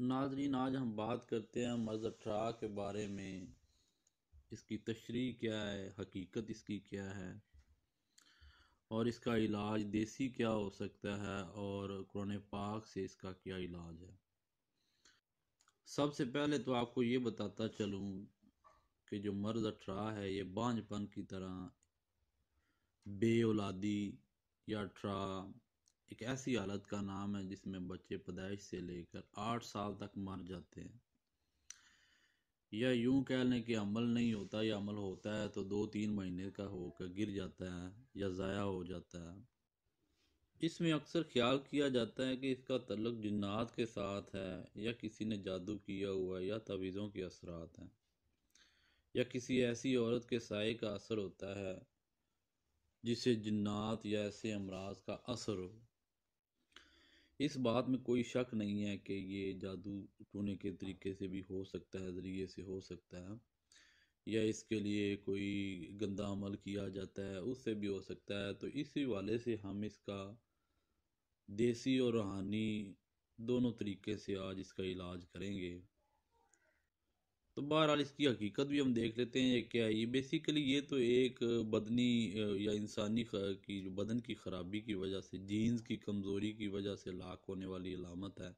नाजरीन आज हम बात करते हैं मर्ज अट्रा के बारे में इसकी तशरी क्या है हकीकत इसकी क्या है और इसका इलाज देसी क्या हो सकता है और क्रोन पाक से इसका क्या इलाज है सबसे पहले तो आपको ये बताता चलूँ कि जो मर्ज अठरा है ये बांझपन की तरह बे औलादी या अठरा एक ऐसी हालत का नाम है जिसमें बच्चे पैदाइश से लेकर आठ साल तक मर जाते हैं या यूं कह लें कि अमल नहीं होता या अमल होता है तो दो तीन महीने का होकर गिर जाता है या ज़ाया हो जाता है इसमें अक्सर ख्याल किया जाता है कि इसका तल्लक जन्नात के साथ है या किसी ने जादू किया हुआ या तवीज़ों के असरात हैं या किसी ऐसी औरत के साय का असर होता है जिसे जिन्नात या ऐसे अमराज का असर हो इस बात में कोई शक नहीं है कि ये जादू टोने के तरीके से भी हो सकता है ज़रिए से हो सकता है या इसके लिए कोई गंदा अमल किया जाता है उससे भी हो सकता है तो इसी वाले से हम इसका देसी और रूहानी दोनों तरीके से आज इसका इलाज करेंगे तो बहरहाल इसकी हकीकत भी हम देख लेते हैं ये क्या है ये बेसिकली ये तो एक बदनी या इंसानी की बदन की ख़राबी की वजह से जीन्स की कमज़ोरी की वजह से लाक होने वाली अलामत है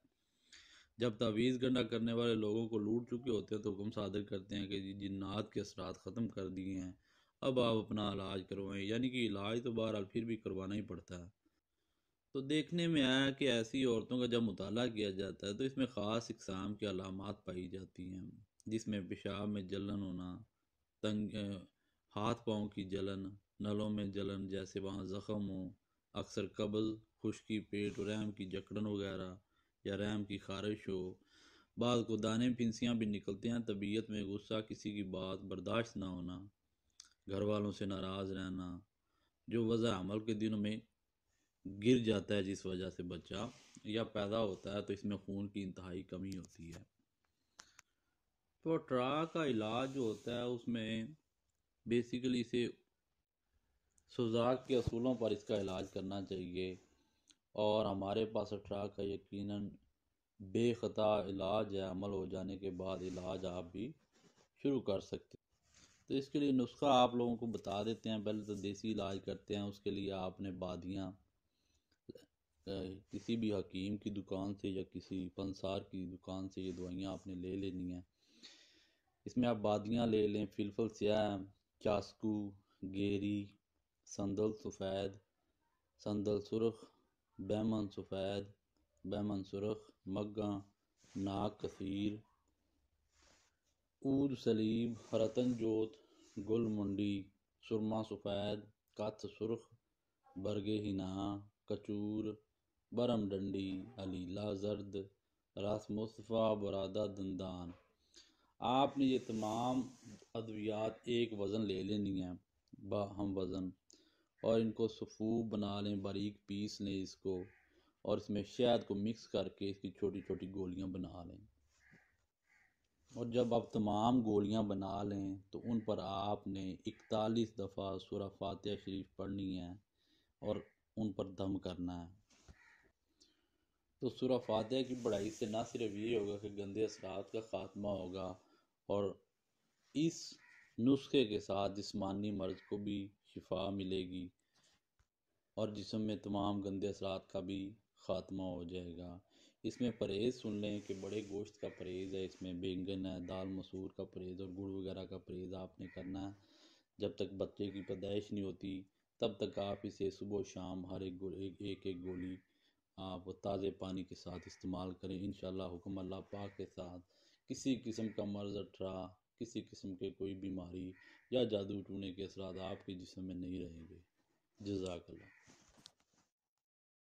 जब तावीज़ गंडा करने वाले लोगों को लूट चुके होते हैं तो हुक्म सादर करते हैं कि जिन्नात के असरात ख़त्म कर दिए हैं अब आप अपना इलाज करवाएं यानी कि इलाज तो बहरहाल फिर भी करवाना ही पड़ता है तो देखने में आया कि ऐसी औरतों का जब मुताला किया जाता है तो इसमें ख़ास इकसाम की अलामत पाई जाती हैं जिसमें पेशाब में जलन होना तंग हाथ पाँव की जलन नलों में जलन जैसे वहाँ ज़ख़म हो अक्सर कब्ज़ खुश्की पेट रैम की जकड़न वगैरह या रैम की खारिश हो बाद को दाने फिंसियाँ भी निकलते हैं तबीयत में गुस्सा किसी की बात बर्दाश्त ना होना घर वालों से नाराज़ रहना जो वजह अमल के दिनों में गिर जाता है जिस वजह से बच्चा या पैदा होता है तो इसमें खून की इंतहाई कमी होती है तो ट्रा का इलाज जो होता है उसमें बेसिकली से सुजाक के असूलों पर इसका इलाज करना चाहिए और हमारे पास अट्रा का यकीनन बेखता इलाज है अमल हो जाने के बाद इलाज आप भी शुरू कर सकते हैं तो इसके लिए नुस्खा आप लोगों को बता देते हैं पहले तो देसी इलाज करते हैं उसके लिए आपने बादियाँ किसी भी हकीम की दुकान से या किसी पंसार की दुकान से ये दवाइयाँ आपने ले लेनी है इसमें आप वादियाँ ले लें फिलफल स्याम चास्कू गेरी संदल सफ़ैद संदल सुरख बैमन सफ़ैद बैमन सुरख मग्गा नाक कसीर ऊद सलीब रतन जोत गुल मुंडी सुरमा सफ़ैद कथ सुरख बरगे हिना कचूर बरम डंडी अलीला जर्द रास मुस्तफ़ा बरादा दंदान आपने ये तमाम अद्वियात एक वज़न ले लेनी है बाहम वज़न और इनको सफूब बना लें बारीक पीस लें इसको और इसमें शहद को मिक्स करके इसकी छोटी छोटी गोलियां बना लें और जब आप तमाम गोलियां बना लें तो उन पर आपने इकतालीस दफ़ा सूर फातह शरीफ पढ़नी है और उन पर दम करना है तो सूर फातह की बढ़ाई से ना सिर्फ ये होगा कि गंदे असरात का ख़ात्मा होगा और इस नुस्खे के साथ जिसमानी मर्ज को भी शिफा मिलेगी और जिसम में तमाम गंदे असरात का भी ख़ात्मा हो जाएगा इसमें परहेज़ सुन लें कि बड़े गोश्त का परहेज़ है इसमें बैंगन है दाल मसूर का परहेज़ और गुड़ वगैरह का परहेज़ आपने करना है जब तक बच्चे की पैदाइश नहीं होती तब तक आप इसे सुबह शाम हर एक एक एक, एक गोली आप ताज़े पानी के साथ इस्तेमाल करें इन हुक्म अल्लाह पाक के साथ किसी किस्म का मर्ज़ अठरा किसी किस्म के कोई बीमारी या जादू टूने के असरा आपके जिसम में नहीं रहेंगे जजाकल्ला